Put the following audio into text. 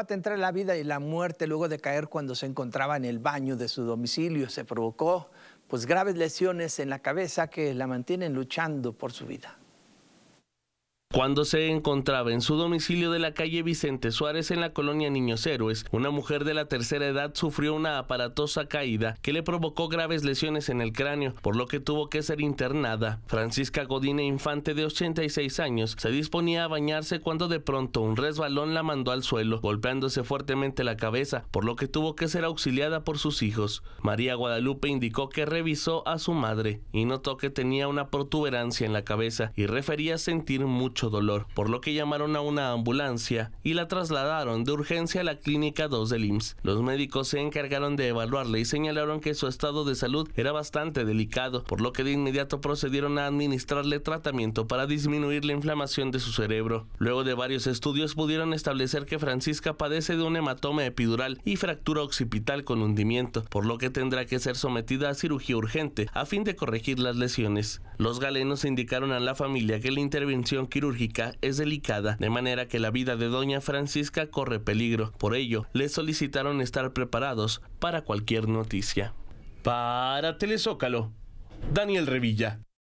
Entra entre la vida y la muerte luego de caer cuando se encontraba en el baño de su domicilio. Se provocó pues graves lesiones en la cabeza que la mantienen luchando por su vida. Cuando se encontraba en su domicilio de la calle Vicente Suárez en la colonia Niños Héroes, una mujer de la tercera edad sufrió una aparatosa caída que le provocó graves lesiones en el cráneo, por lo que tuvo que ser internada. Francisca Godine Infante de 86 años se disponía a bañarse cuando de pronto un resbalón la mandó al suelo, golpeándose fuertemente la cabeza, por lo que tuvo que ser auxiliada por sus hijos. María Guadalupe indicó que revisó a su madre y notó que tenía una protuberancia en la cabeza y refería sentir mucho dolor, por lo que llamaron a una ambulancia y la trasladaron de urgencia a la clínica 2 del IMSS. Los médicos se encargaron de evaluarle y señalaron que su estado de salud era bastante delicado, por lo que de inmediato procedieron a administrarle tratamiento para disminuir la inflamación de su cerebro. Luego de varios estudios pudieron establecer que Francisca padece de un hematoma epidural y fractura occipital con hundimiento, por lo que tendrá que ser sometida a cirugía urgente a fin de corregir las lesiones. Los galenos indicaron a la familia que la intervención quirúrgica es delicada, de manera que la vida de doña Francisca corre peligro. Por ello, le solicitaron estar preparados para cualquier noticia. Para Telezócalo, Daniel Revilla.